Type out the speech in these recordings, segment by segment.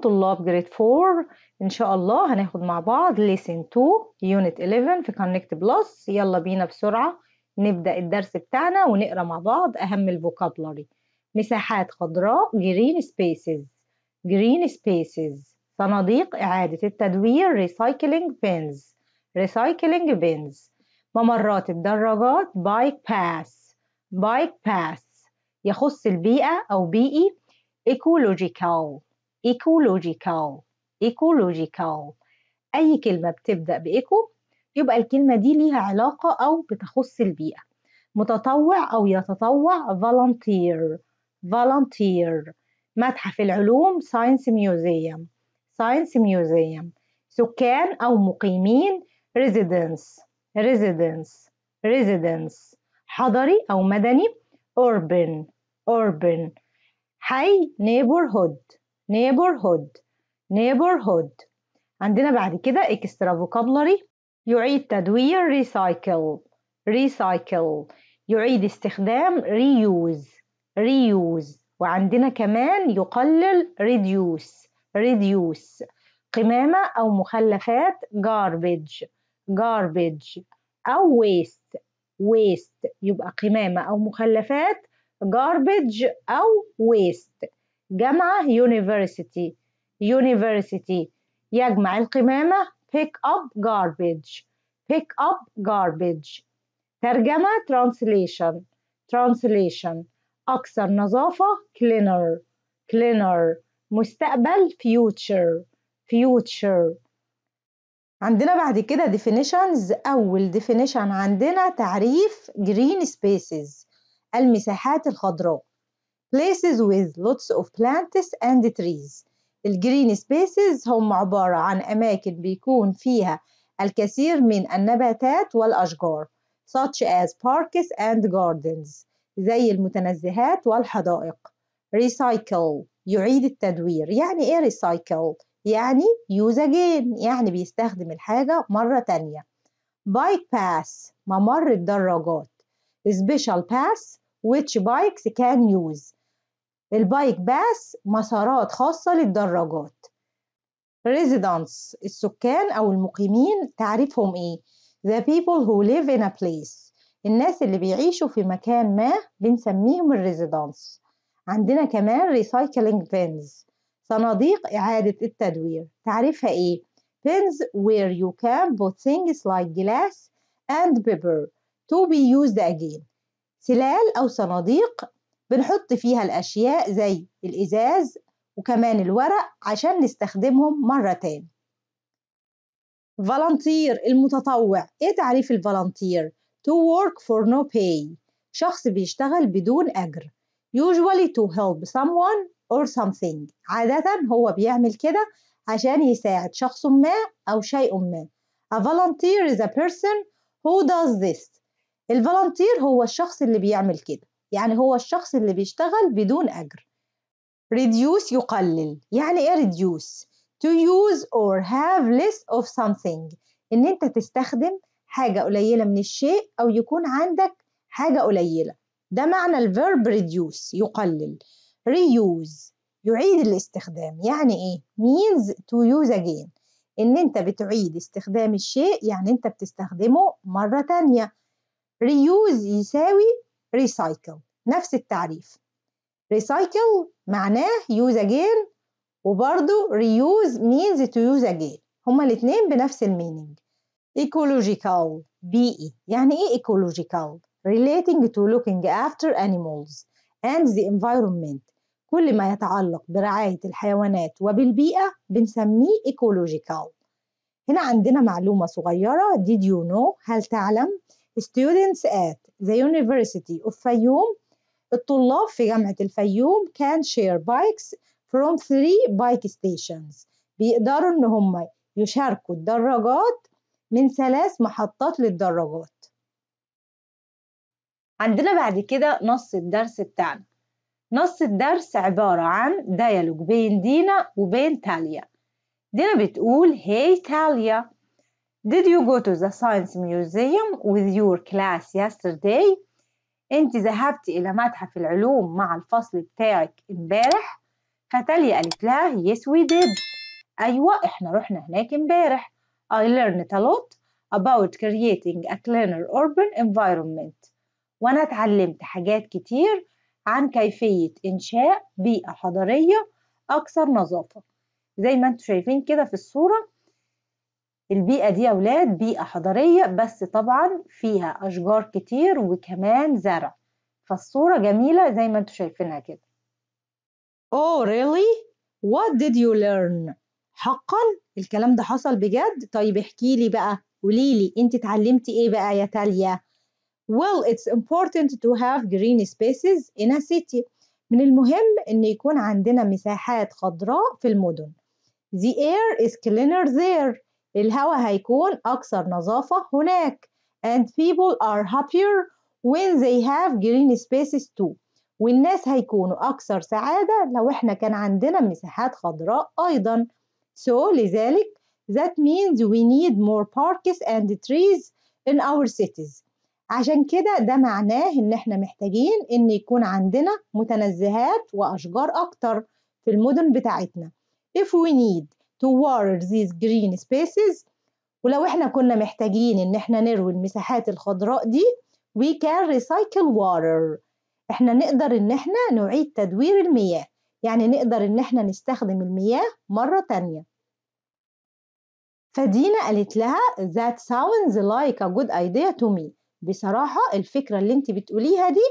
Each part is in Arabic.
طلاب جريد 4 ان شاء الله هناخد مع بعض ليسن 2 يونت 11 في كونكت بلس يلا بينا بسرعه نبدا الدرس بتاعنا ونقرا مع بعض اهم الفوكابلري مساحات خضراء جرين سبيسز جرين سبيسز صناديق اعاده التدوير ريسايكلينج بينز ريسايكلينج بينز ممرات الدراجات بايك باس بايك باس يخص البيئه او بيئي ايكولوجيكال ايكولوجيكال ايكولوجيكال اي كلمه بتبدا بايكو يبقى الكلمه دي ليها علاقه او بتخص البيئه متطوع او يتطوع volunteer volunteer متحف العلوم ساينس ميوزيوم ساينس ميوزيوم سكان او مقيمين ريزيدنس ريزيدنس ريزيدنس حضري او مدني urban urban حي neighborhood neighborhood neighborhood عندنا بعد كده extra vocabulary يعيد تدوير recycle recycle يعيد استخدام reuse reuse وعندنا كمان يقلل reduce reduce قمامة أو مخلفات garbage garbage أو waste waste يبقى قمامة أو مخلفات garbage أو waste جامعة university university يجمع القمامة pick up garbage pick up garbage ترجمة translation translation أكثر نظافة cleaner cleaner مستقبل future future عندنا بعد كده definitions أول definition عندنا تعريف green spaces المساحات الخضراء places with lots of plants and trees الجرين سبيسز هم عبارة عن أماكن بيكون فيها الكثير من النباتات والأشجار such as parks and gardens زي المتنزهات والحدائق recycle يعيد التدوير يعني ايه recycle يعني use again يعني بيستخدم الحاجة مرة تانية bike pass ممر الدراجات special pass which bikes can use البايك باس مسارات خاصة للدراجات residents السكان أو المقيمين تعريفهم إيه the people who live in a place الناس اللي بيعيشوا في مكان ما بنسميهم الريزيدنس عندنا كمان recycling bins صناديق إعادة التدوير تعريفها إيه pins where you can put things like glass and paper to be used again سلال أو صناديق بنحط فيها الأشياء زي الإزاز وكمان الورق عشان نستخدمهم مرة تاني فالنتير المتطوع إيه تعريف الفالنتير؟ to work for no pay شخص بيشتغل بدون أجر usually to help someone or something عادة هو بيعمل كده عشان يساعد شخص ما أو شيء ما a volunteer is a person who does this الفالنتير هو الشخص اللي بيعمل كده يعني هو الشخص اللي بيشتغل بدون أجر reduce يقلل يعني إيه reduce to use or have less of something إن أنت تستخدم حاجة قليلة من الشيء أو يكون عندك حاجة قليلة ده معنى الverb reduce يقلل reuse يعيد الاستخدام يعني ايه means to use again ان انت بتعيد استخدام الشيء يعني انت بتستخدمه مرة تانية reuse يساوي ريسايكل نفس التعريف ريسايكل معناه يوز اجين وبرضو ريوز means to use again هما الاتنين بنفس الميننج ecological بيئي يعني ايه ecological relating to looking after animals and the environment كل ما يتعلق برعاية الحيوانات وبالبيئة بنسميه ecological هنا عندنا معلومة صغيرة did you know هل تعلم students at the University of Fayoum الطلاب في جامعة الفيوم can share bikes from three bike stations بيقدروا إن هم يشاركوا الدراجات من ثلاث محطات للدراجات عندنا بعد كده نص الدرس بتاعنا نص الدرس عبارة عن ديالوج بين دينا وبين تاليا دينا بتقول هاي hey, تاليا Did you go to the science museum with your class yesterday? أنت ذهبتي إلى متحف العلوم مع الفصل بتاعك امبارح؟ فتالي قالت لها yes we did أيوة إحنا رحنا هناك امبارح I learned a lot about creating a cleaner urban environment وأنا اتعلمت حاجات كتير عن كيفية إنشاء بيئة حضرية أكثر نظافة زي ما انتوا شايفين كده في الصورة البيئة دي يا ولاد بيئة حضرية بس طبعا فيها أشجار كتير وكمان زرع فالصورة جميلة زي ما انتوا شايفينها كده Oh really? What did you learn? حقا الكلام ده حصل بجد طيب احكي لي بقى قولي لي انت اتعلمتي ايه بقى يا تاليا Well it's important to have green spaces in a city من المهم ان يكون عندنا مساحات خضراء في المدن The air is cleaner there الهواء هيكون أكثر نظافة هناك and people are happier when they have green spaces too والناس هيكونوا أكثر سعادة لو إحنا كان عندنا مساحات خضراء أيضا so لذلك that means we need more parks and trees in our cities عشان كده ده معناه إن إحنا محتاجين إن يكون عندنا متنزهات وأشجار أكتر في المدن بتاعتنا if we need toward these green spaces ولو احنا كنا محتاجين ان احنا نروي المساحات الخضراء دي we can recycle water احنا نقدر ان احنا نعيد تدوير المياه يعني نقدر ان احنا نستخدم المياه مرة تانية فدينا قالت لها that sounds like a good idea to me بصراحة الفكرة اللي انت بتقوليها دي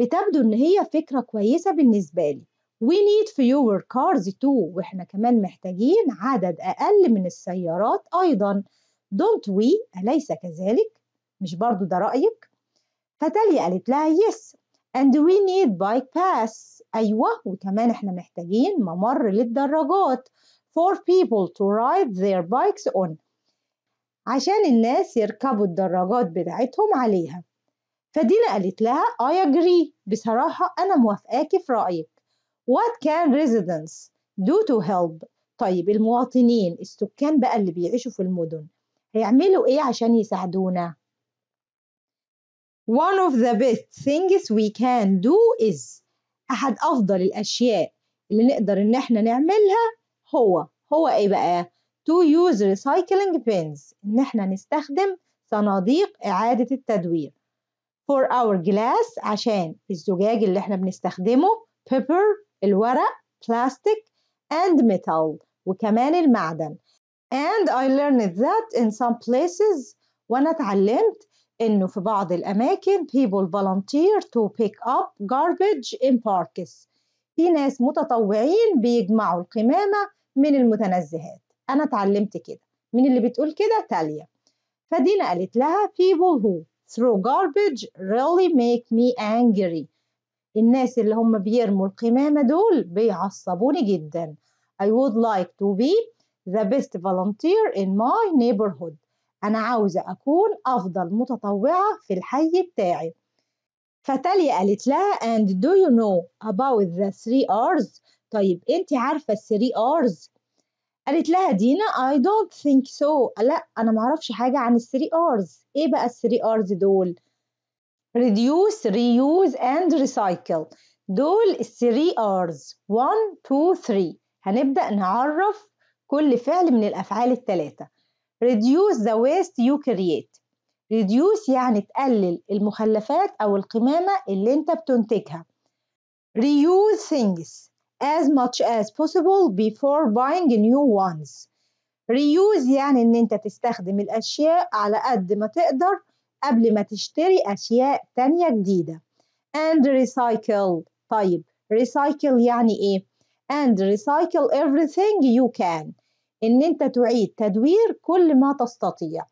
بتبدو ان هي فكرة كويسة بالنسبة لي We need fewer cars too وإحنا كمان محتاجين عدد أقل من السيارات أيضا Don't we أليس كذلك؟ مش برضو ده رأيك؟ فتالي قالت لها yes and we need bike pass أيوة وكمان إحنا محتاجين ممر للدراجات for people to ride their bikes on عشان الناس يركبوا الدراجات بتاعتهم عليها فدينا قالت لها I agree بصراحة أنا موافقاكي في رأيك What can residents do to help طيب المواطنين السكان بقى اللي بيعيشوا في المدن هيعملوا ايه عشان يساعدونا One of the best things we can do is أحد أفضل الأشياء اللي نقدر إن إحنا نعملها هو هو إيه بقى؟ To use recycling bins إن إحنا نستخدم صناديق إعادة التدوير for our glass عشان الزجاج اللي إحنا بنستخدمه paper الورق plastic and metal وكمان المعدن and I learned that in some places وأنا اتعلمت إنه في بعض الأماكن people volunteer to pick up garbage in parks في ناس متطوعين بيجمعوا القمامة من المتنزهات أنا اتعلمت كده مين اللي بتقول كده تاليا فدينا قالت لها people who throw garbage really make me angry الناس اللي هم بيرموا القمامة دول بيعصبوني جدا I would like to be the best volunteer in my neighborhood أنا عاوزة أكون أفضل متطوعة في الحي بتاعي فتالي قالت لها and do you know about the three R's طيب أنت عارفة الثري R's قالت لها دينا I don't think so لا أنا معرفش حاجة عن الثري R's إيه بقى الثري R's دول reduce reuse and recycle دول الثري R's 1 2 3 هنبدأ نعرف كل فعل من الأفعال الثلاثة reduce the waste you create reduce يعني تقلل المخلفات أو القمامة اللي أنت بتنتجها reuse things as much as possible before buying new ones reuse يعني ان انت تستخدم الاشياء على قد ما تقدر قبل ما تشتري أشياء تانية جديدة and recycle طيب recycle يعني إيه and recycle everything you can إن أنت تعيد تدوير كل ما تستطيع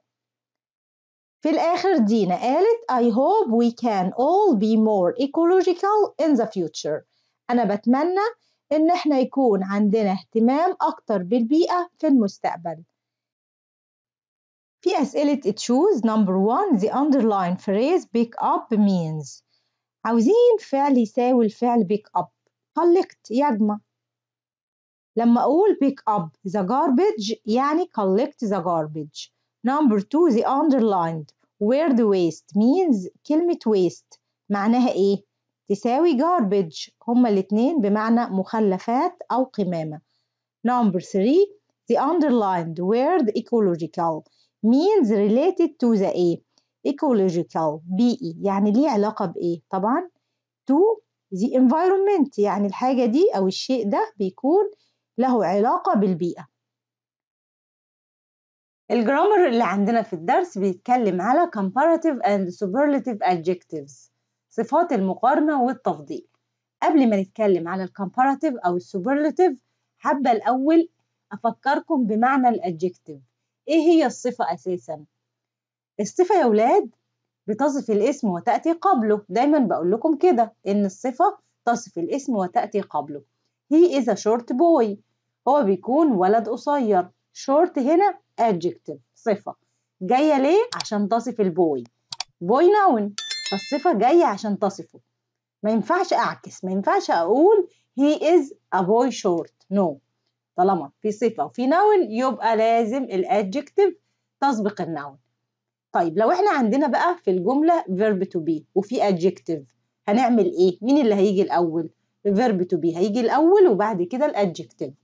في الآخر دينا قالت I hope we can all be more ecological in the future أنا بتمنى إن إحنا يكون عندنا اهتمام أكتر بالبيئة في المستقبل في أسئلة choose number one the underlined phrase pick up means عاوزين فعل يساوي الفعل pick up collect يجمع لما أقول pick up the garbage يعني collect the garbage number two the underlined word waste means كلمة waste معناها إيه؟ تساوي garbage هما الاتنين بمعنى مخلفات أو قمامة number three the underlined word ecological means related to the ايه ecological بيئي e, يعني ليه علاقة بإيه طبعا to the environment يعني الحاجة دي أو الشيء ده بيكون له علاقة بالبيئة الجرامر اللي عندنا في الدرس بيتكلم على comparative and superlative adjectives صفات المقارنة والتفضيل قبل ما نتكلم على الكمباراتيف أو السوبرلاتيف حابة الأول أفكركم بمعنى الأدجكتيف إيه هي الصفة أساسا؟ الصفة يا ولاد بتصف الاسم وتأتي قبله دايما بقول لكم كده إن الصفة تصف الاسم وتأتي قبله he is a short boy هو بيكون ولد قصير short هنا adjective صفة جاية ليه؟ عشان تصف البوي بوي نون فالصفة جاية عشان تصفه ما ينفعش أعكس ما ينفعش أقول he is a boy short no طالما في صفة وفي نون يبقى لازم الادجكتيف تسبق النون طيب لو احنا عندنا بقى في الجملة verb to be وفي adjective هنعمل ايه؟ مين اللي هيجي الأول؟ verb to be هيجي الأول وبعد كده الادجكتيف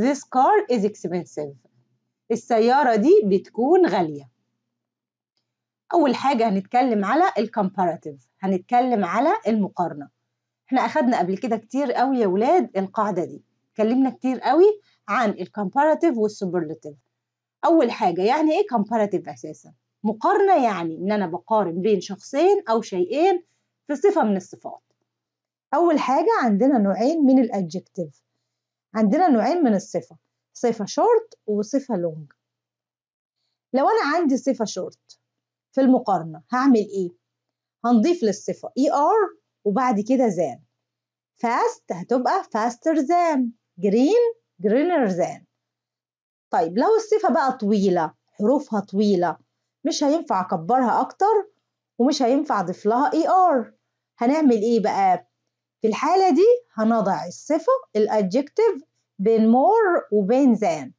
This car is expensive السيارة دي بتكون غالية أول حاجة هنتكلم على comparative هنتكلم على المقارنة احنا أخدنا قبل كده كتير قوي يا ولاد القاعدة دي اتكلمنا كتير قوي عن الكومباراتيف والسوبرلاتيف اول حاجه يعني ايه comparative اساسا مقارنه يعني ان انا بقارن بين شخصين او شيئين في صفه من الصفات اول حاجه عندنا نوعين من الادجكتيف عندنا نوعين من الصفه صفه شورت وصفه لونج لو انا عندي صفه شورت في المقارنه هعمل ايه هنضيف للصفه اي e ER ار وبعد كده زان فاست هتبقى فاستر زان جرين جرينرزان طيب لو الصفة بقى طويلة حروفها طويلة مش هينفع أكبرها أكتر ومش هينفع أضيف لها إي e آر هنعمل إيه بقى؟ في الحالة دي هنضع الصفة الأدجكتيف بين مور وبين زان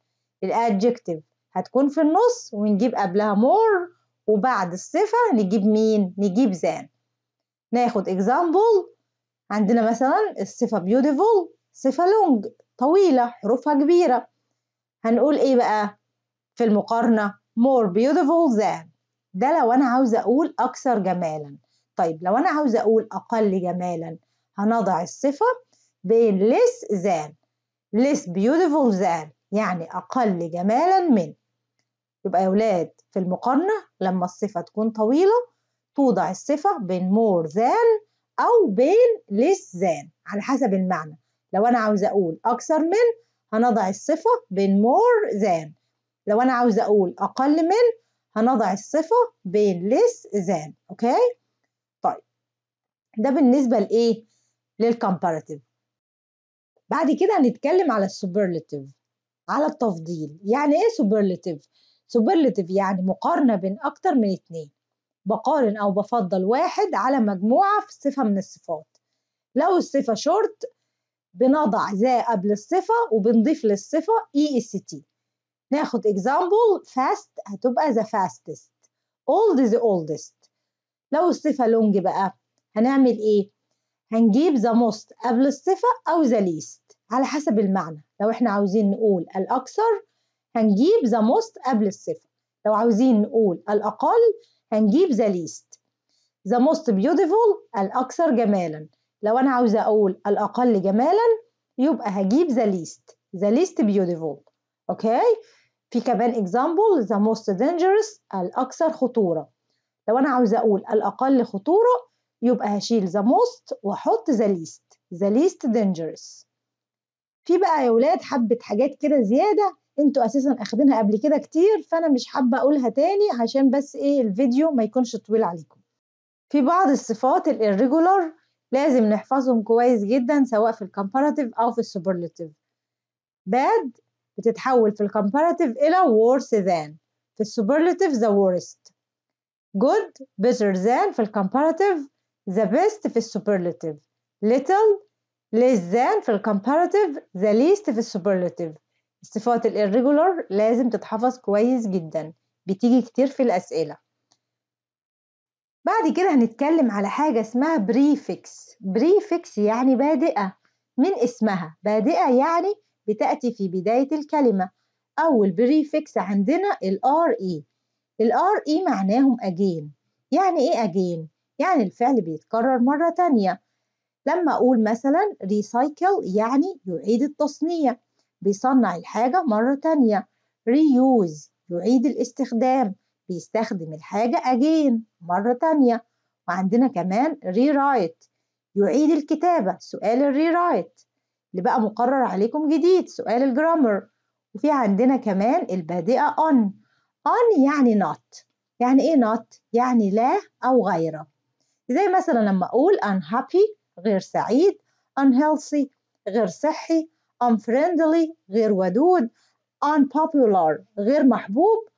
الأدجكتيف هتكون في النص ونجيب قبلها مور وبعد الصفة نجيب مين؟ نجيب زان ناخد example عندنا مثلا الصفة beautiful صفة long طويلة حروفها كبيرة هنقول إيه بقى في المقارنة more beautiful than ده لو أنا عاوز أقول أكثر جمالا طيب لو أنا عاوز أقول أقل جمالا هنضع الصفة بين less than less beautiful than يعني أقل جمالا من يبقى يا ولاد في المقارنة لما الصفة تكون طويلة توضع الصفة بين more than أو بين less than على حسب المعنى لو أنا عاوزة أقول أكثر من هنضع الصفة بين more than لو أنا عاوزة أقول أقل من هنضع الصفة بين less than أوكي طيب ده بالنسبة لإيه للcomparative بعد كده هنتكلم على السوبرلاتيف على التفضيل يعني إيه سوبرلاتيف سوبرلاتيف يعني مقارنة بين أكتر من اتنين بقارن أو بفضل واحد على مجموعة في صفة من الصفات لو الصفة شورت بنضع ذا قبل الصفة وبنضيف للصفة اي e اس تي ناخد example fast هتبقى the fastest old the oldest لو الصفة لونج بقى هنعمل ايه؟ هنجيب the most قبل الصفة أو the least على حسب المعنى لو احنا عاوزين نقول الأكثر هنجيب the most قبل الصفة لو عاوزين نقول الأقل هنجيب the least the most beautiful الأكثر جمالا لو انا عاوزه اقول الاقل جمالا يبقى هجيب the least the least beautiful اوكي في كمان اكزامبل the most dangerous الاكثر خطوره لو انا عاوزه اقول الاقل خطوره يبقى هشيل the most واحط the least the least dangerous في بقى يا ولاد حبه حاجات كده زياده انتوا اساسا اخدينها قبل كده كتير فانا مش حابه اقولها تاني عشان بس ايه الفيديو ما يكونش طويل عليكم في بعض الصفات irregular لازم نحفظهم كويس جدا سواء في الكمباراتيف أو في السوبرلاتيف bad بتتحول في الكمباراتيف إلى worse than في السوبرلاتيف the worst good better than في الكمباراتيف the best في السوبرلاتيف little less than في الكمباراتيف the least في السوبرلاتيف صفات الirregular لازم تتحفظ كويس جدا بتيجي كتير في الأسئلة بعد كده هنتكلم على حاجة اسمها بريفكس بريفكس يعني بادئة من اسمها بادئة يعني بتأتي في بداية الكلمة أول بريفكس عندنا الـ RE الـ RE معناهم أجين يعني إيه أجين؟ يعني الفعل بيتكرر مرة تانية لما أقول مثلا recycle يعني يعيد التصنيع بيصنع الحاجة مرة تانية reuse يعيد الاستخدام بيستخدم الحاجة أجين مرة تانية وعندنا كمان rewrite يعيد الكتابة سؤال rewrite اللي بقى مقرر عليكم جديد سؤال الجرامر وفي عندنا كمان البادئة on on يعني not يعني ايه not يعني لا أو غيره زي مثلا لما أقول unhappy غير سعيد unhealthy غير صحي unfriendly غير ودود unpopular غير محبوب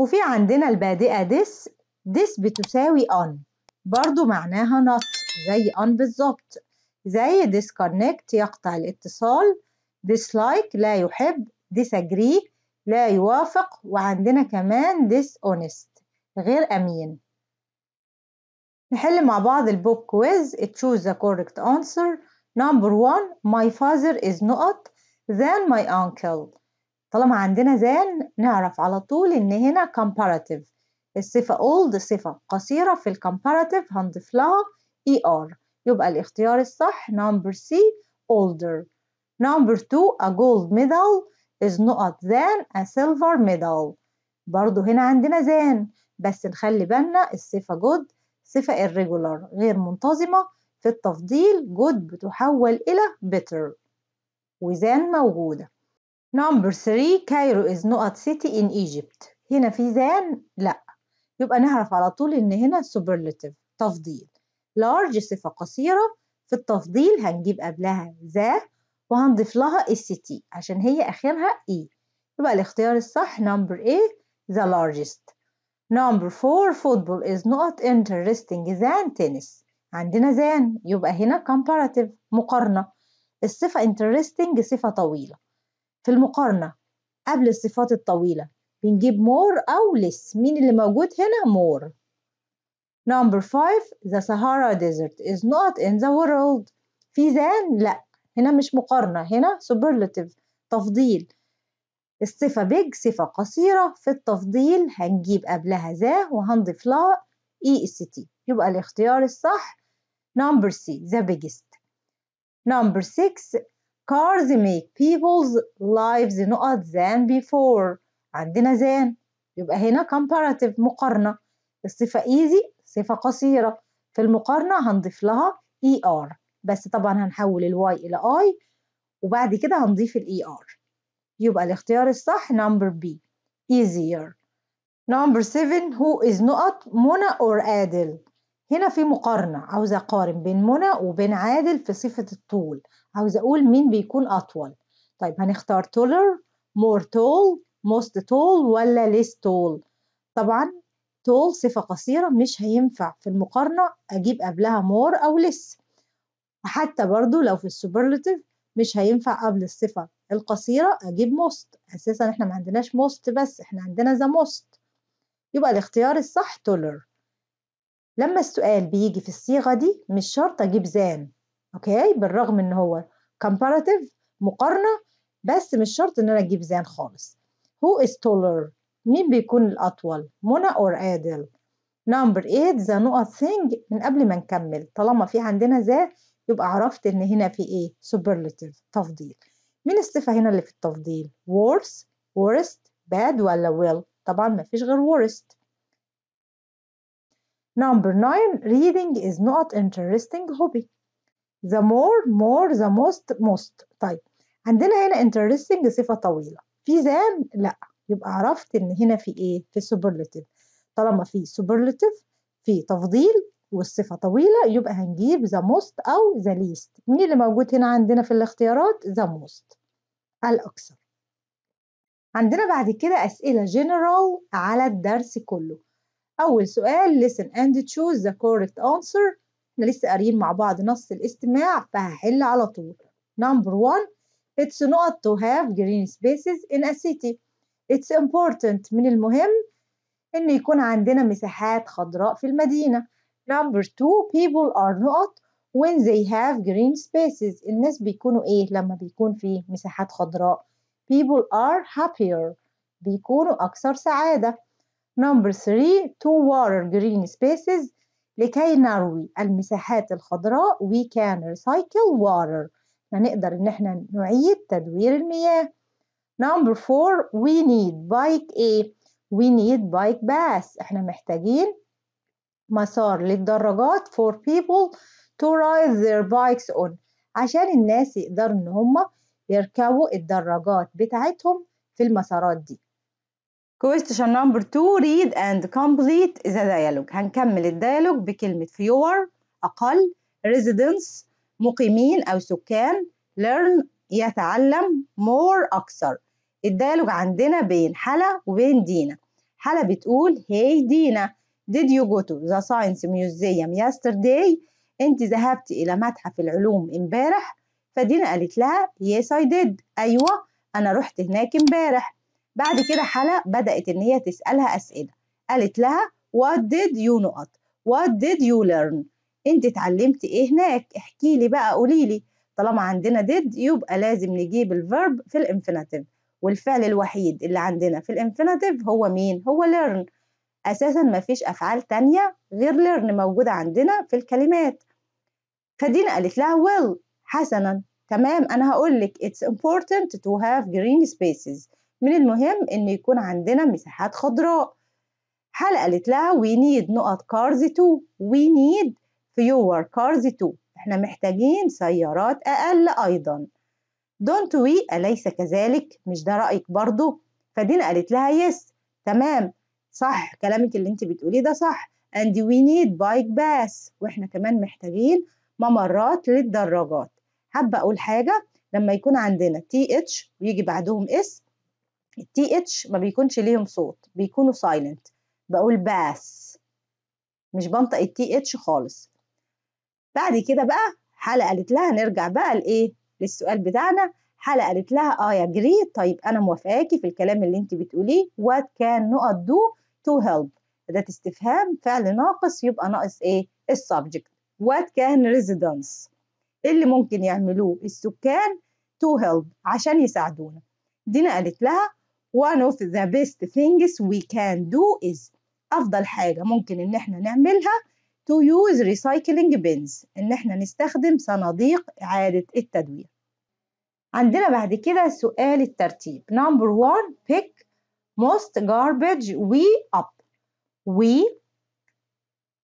وفي عندنا البادئة this this بتساوي on برضو معناها not زي on بالظبط زي disconnect يقطع الاتصال dislike لا يحب disagree لا يوافق وعندنا كمان dishonest غير أمين نحل مع بعض البوك كويز choose the correct answer number one my father is not than my uncle طالما عندنا زان نعرف على طول إن هنا comparative الصفة old صفة قصيرة في comparative هنضيف لها er يبقى الاختيار الصح number C older number 2 a gold medal is not than a silver medal برضو هنا عندنا than بس نخلي بالنا الصفة good صفة irregular غير منتظمة في التفضيل good بتحول إلى better وزان موجودة Number 3 كايرو is not city in Egypt هنا في زان لا يبقى نعرف على طول إن هنا superlative تفضيل large صفة قصيرة في التفضيل هنجيب قبلها ذا وهنضيف لها السيتي عشان هي آخرها إي e. يبقى الاختيار الصح number A the largest number 4 football is not interesting than tennis عندنا زان يبقى هنا comparative مقارنة الصفة interesting صفة طويلة في المقارنة قبل الصفات الطويلة بنجيب more أو less مين اللي موجود هنا more Number five the Sahara Desert is not in the world في ذان لأ هنا مش مقارنة هنا superlative تفضيل الصفة big صفة قصيرة في التفضيل هنجيب قبلها ذا وهنضيف لها اي اس تي يبقى الاختيار الصح number C the biggest number 6 cars make people's lives نقط than before عندنا than يبقى هنا comparative مقارنة الصفة easy صفة قصيرة في المقارنة هنضيف لها er بس طبعا هنحول الواي إلى I وبعد كده هنضيف ال er يبقى الاختيار الصح number B easier number 7 who is نقط منى or Adele هنا في مقارنة عاوزة أقارن بين منى وبين عادل في صفة الطول عاوزة أقول مين بيكون أطول طيب هنختار taller more tall most tall ولا less tall طبعا tall صفة قصيرة مش هينفع في المقارنة أجيب قبلها more أو less وحتى برضو لو في superlative مش هينفع قبل الصفة القصيرة أجيب most أساسا إحنا ما عندناش most بس إحنا عندنا the most يبقى الاختيار الصح taller لما السؤال بيجي في الصيغة دي مش شرط أجيب زان أوكي بالرغم إن هو comparative مقارنة بس مش شرط إن أنا أجيب زان خالص who is taller مين بيكون الأطول منى أور آدل؟ نمبر 8 ذا not ثينج من قبل ما نكمل طالما في عندنا ذا يبقى عرفت ان هنا في ايه سوبرلاتيف تفضيل مين الصفه هنا اللي في التفضيل worse worst bad ولا will طبعا ما فيش غير worst Number nine, reading is not interesting hobby. The more, more, the most, most. طيب عندنا هنا interesting صفة طويلة. في ذان لا يبقى عرفت ان هنا في ايه؟ في superlative. طالما في superlative في تفضيل والصفة طويلة يبقى هنجيب the most أو the least مين اللي موجود هنا عندنا في الاختيارات the most الأكثر عندنا بعد كده أسئلة general على الدرس كله أول سؤال listen and choose the correct answer احنا لسه قاريين مع بعض نص الاستماع فهحل على طول number one it's not to have green spaces in a city it's important من المهم إن يكون عندنا مساحات خضراء في المدينة number two people are not when they have green spaces الناس بيكونوا إيه لما بيكون في مساحات خضراء people are happier بيكونوا أكثر سعادة نمبر 3 to water green spaces لكي نروي المساحات الخضراء we can recycle water نقدر ان احنا نعيد تدوير المياه نمبر 4 we need bike ايه we need bike path احنا محتاجين مسار للدراجات for people to ride their bikes on عشان الناس يقدروا ان هم يركبوا الدراجات بتاعتهم في المسارات دي Question number two read and complete the dialogue هنكمل الديالوج بكلمة fewer أقل residents مقيمين أو سكان learn يتعلم more أكثر الديالوج عندنا بين حلا وبين دينا حلا بتقول هاي hey دينا did you go to the science museum yesterday انت ذهبت إلى متحف العلوم امبارح فدينا قالت لها yes I did أيوة أنا رحت هناك امبارح بعد كده حلا بدأت إن هي تسألها أسئلة قالت لها what did you know what did you learn أنت اتعلمت إيه هناك احكي لي بقى قولي لي طالما عندنا did يبقى لازم نجيب الفيرب في الانفينيتيف والفعل الوحيد اللي عندنا في الانفينيتيف هو مين هو learn أساسا مفيش أفعال تانية غير learn موجودة عندنا في الكلمات فدينا قالت لها will حسنا تمام أنا هقول لك it's important to have green spaces من المهم إن يكون عندنا مساحات خضراء حالة قالت لها we need نقط cars تو we need fewer cars too احنا محتاجين سيارات أقل أيضا don't we أليس كذلك مش ده رأيك برضو فدينا قالت لها yes تمام صح كلامك اللي انت بتقوليه ده صح and we need bike pass واحنا كمان محتاجين ممرات للدراجات حابة أقول حاجة لما يكون عندنا TH ويجي بعدهم اس التي اتش ما بيكونش ليهم صوت بيكونوا سايلنت بقول باس مش بنطق التي اتش خالص بعد كده بقى حالة قالت لها نرجع بقى لايه للسؤال بتاعنا حالة قالت لها اه يا جري طيب انا موافقاكي في الكلام اللي انت بتقوليه وات كان نقط دو تو هيلب ده استفهام فعل ناقص يبقى ناقص ايه السبجكت وات كان ريزيدنس اللي ممكن يعملوه السكان تو هيلب عشان يساعدونا دينا قالت لها one of the best things we can do is أفضل حاجة ممكن إن إحنا نعملها to use recycling bins إن إحنا نستخدم صناديق إعادة التدوير عندنا بعد كده سؤال الترتيب number one pick most garbage we up we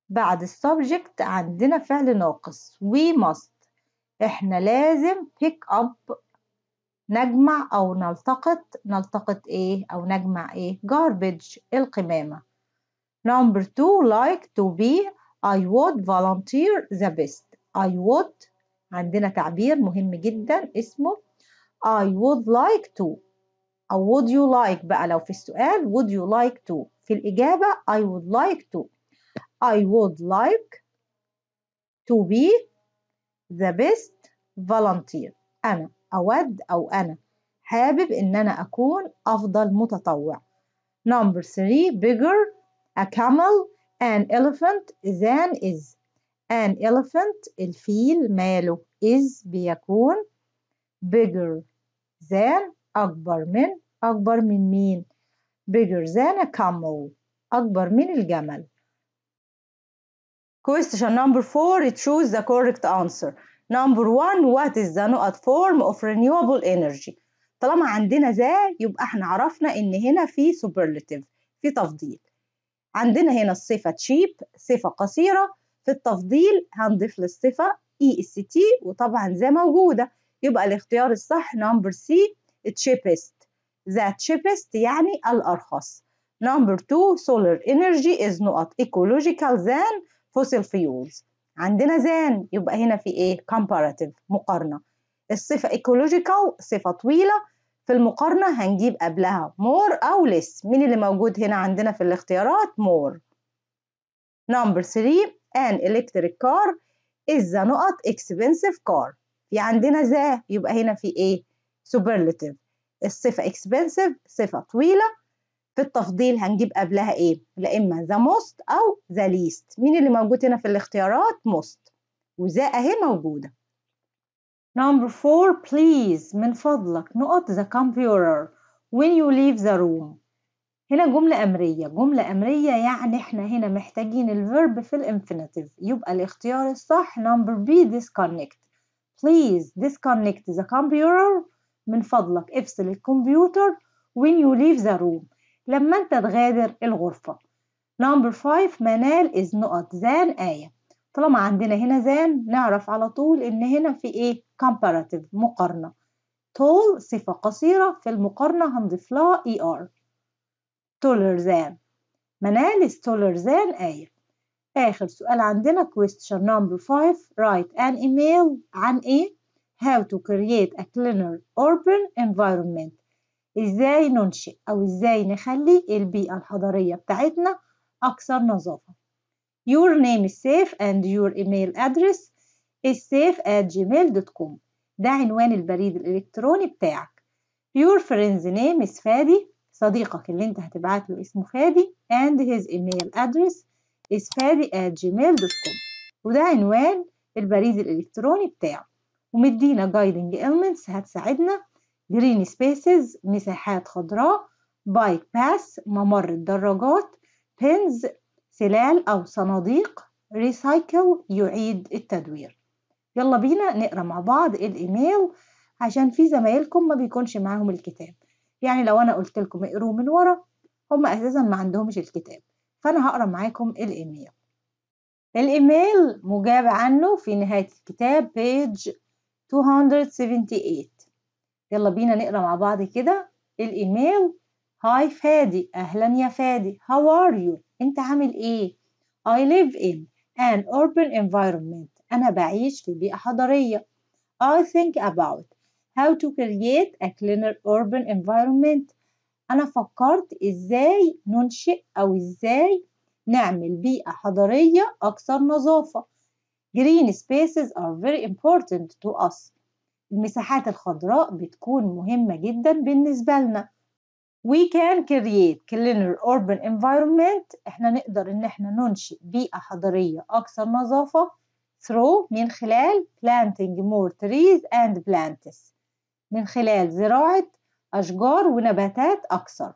بعد subject عندنا فعل ناقص we must إحنا لازم pick up نجمع أو نلتقط نلتقط إيه أو نجمع إيه garbage القمامة number two like to be I would volunteer the best I would عندنا تعبير مهم جدا اسمه I would like to أو would you like بقى لو في السؤال would you like to في الإجابة I would like to I would like to be the best volunteer أنا أود أو أنا حابب إن أنا أكون أفضل متطوع Number three bigger a camel an elephant than is an elephant الفيل ماله is بيكون bigger than أكبر من أكبر من مين bigger than a camel أكبر من الجمل Question number four choose the correct answer Number one, what is the نقط form of renewable energy؟ طالما عندنا ذا يبقى احنا عرفنا ان هنا في superlative في تفضيل عندنا هنا الصفة cheap صفة قصيرة في التفضيل هنضيف للصفة EST وطبعا ذا موجودة يبقى الاختيار الصح number سي cheapest the cheapest يعني الأرخص number two solar energy is not ecological than fossil fuels عندنا زان يبقى هنا في ايه comparative مقارنة الصفة ecological صفة طويلة في المقارنة هنجيب قبلها more أو less مين اللي موجود هنا عندنا في الاختيارات more number 3 an electric car is the نقط expensive car في عندنا ذا يبقى هنا في ايه superlative الصفة expensive صفة طويلة في التفضيل هنجيب قبلها ايه لا اما ذا موست او ذا ليست مين اللي موجود هنا في الاختيارات موست وذا اهي موجوده Number four, please من فضلك نقط the computer when you leave the room هنا جملة أمرية جملة أمرية يعني احنا هنا محتاجين الفيرب في الانفينيتيف يبقى الاختيار الصح نمبر B disconnect please disconnect the computer من فضلك افصل الكمبيوتر when you leave the room لما أنت تغادر الغرفة نمبر 5 منال إذ نقط زان آية طالما عندنا هنا زان نعرف على طول إن هنا في إيه comparative مقارنة tall صفة قصيرة في المقارنة هنضيف لها er taller than منال is taller than آية آخر سؤال عندنا question number 5 write an email عن إيه how to create a cleaner urban environment ازاي ننشئ او ازاي نخلي البيئة الحضرية بتاعتنا اكثر نظافة Your name is safe and your email address is safe at gmail.com ده عنوان البريد الإلكتروني بتاعك Your friend's name is فادي صديقك اللي انت هتبعت له اسمه فادي and his email address is فادي at gmail.com وده عنوان البريد الإلكتروني بتاعه ومدينا guiding elements هتساعدنا green سبيسز مساحات خضراء بايك باس ممر الدراجات بينز سلال أو صناديق ريسايكل يعيد التدوير يلا بينا نقرا مع بعض الايميل عشان في زمايلكم ما بيكونش معاهم الكتاب يعني لو انا قلت لكم اقروا من ورا هم اساسا ما عندهمش الكتاب فانا هقرا معاكم الايميل الايميل مجاب عنه في نهايه الكتاب بيج 278 يلا بينا نقرا مع بعض كده الايميل هاي فادي اهلا يا فادي هاو ار يو انت عامل ايه I live in an urban environment انا بعيش في بيئة حضرية I think about how to create a cleaner urban environment انا فكرت ازاي ننشئ او ازاي نعمل بيئة حضرية اكثر نظافة Green spaces are very important to us المساحات الخضراء بتكون مهمة جدا بالنسبة لنا we can create cleaner urban environment احنا نقدر ان احنا ننشئ بيئة حضرية اكثر نظافة through من خلال planting more trees and plants من خلال زراعة أشجار ونباتات أكثر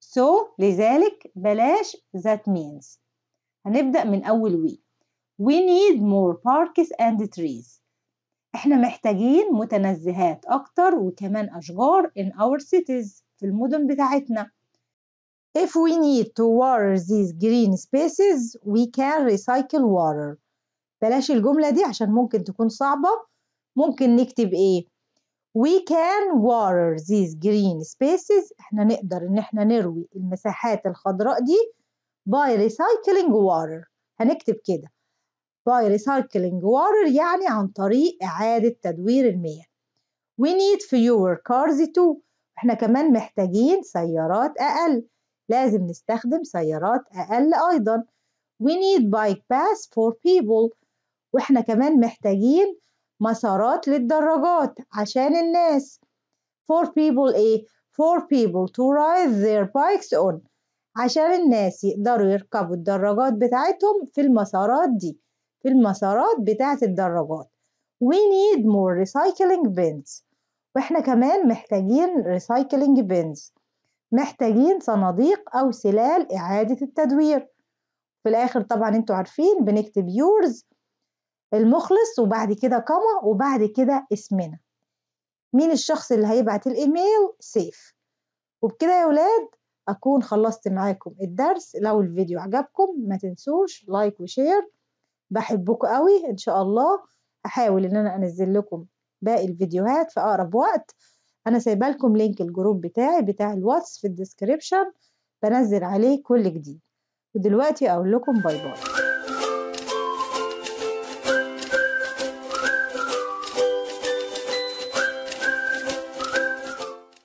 so لذلك بلاش that means هنبدأ من أول we we need more parks and trees احنا محتاجين متنزهات اكتر وكمان اشجار in our cities في المدن بتاعتنا if we need to water these green spaces we can recycle water بلاش الجملة دي عشان ممكن تكون صعبة ممكن نكتب ايه we can water these green spaces احنا نقدر ان احنا نروي المساحات الخضراء دي by recycling water هنكتب كده by recycling water يعني عن طريق إعادة تدوير المياه We need fewer cars too احنا كمان محتاجين سيارات أقل لازم نستخدم سيارات أقل أيضا We need bike paths for people واحنا كمان محتاجين مسارات للدراجات عشان الناس for people ايه for people to ride their bikes on عشان الناس يقدروا يركبوا الدراجات بتاعتهم في المسارات دي في المسارات بتاعة الدراجات we need more recycling bins واحنا كمان محتاجين recycling bins محتاجين صناديق أو سلال إعادة التدوير في الآخر طبعا انتوا عارفين بنكتب yours المخلص وبعد كده كما وبعد كده اسمنا مين الشخص اللي هيبعت الإيميل سيف وبكده يا ولاد أكون خلصت معاكم الدرس لو الفيديو عجبكم ما تنسوش لايك وشير بحبكم قوي ان شاء الله هحاول ان انا انزل لكم باقي الفيديوهات في اقرب وقت انا سايبه لكم لينك الجروب بتاعي بتاع الواتس في الديسكريبشن بنزل عليه كل جديد ودلوقتي اقول لكم باي باي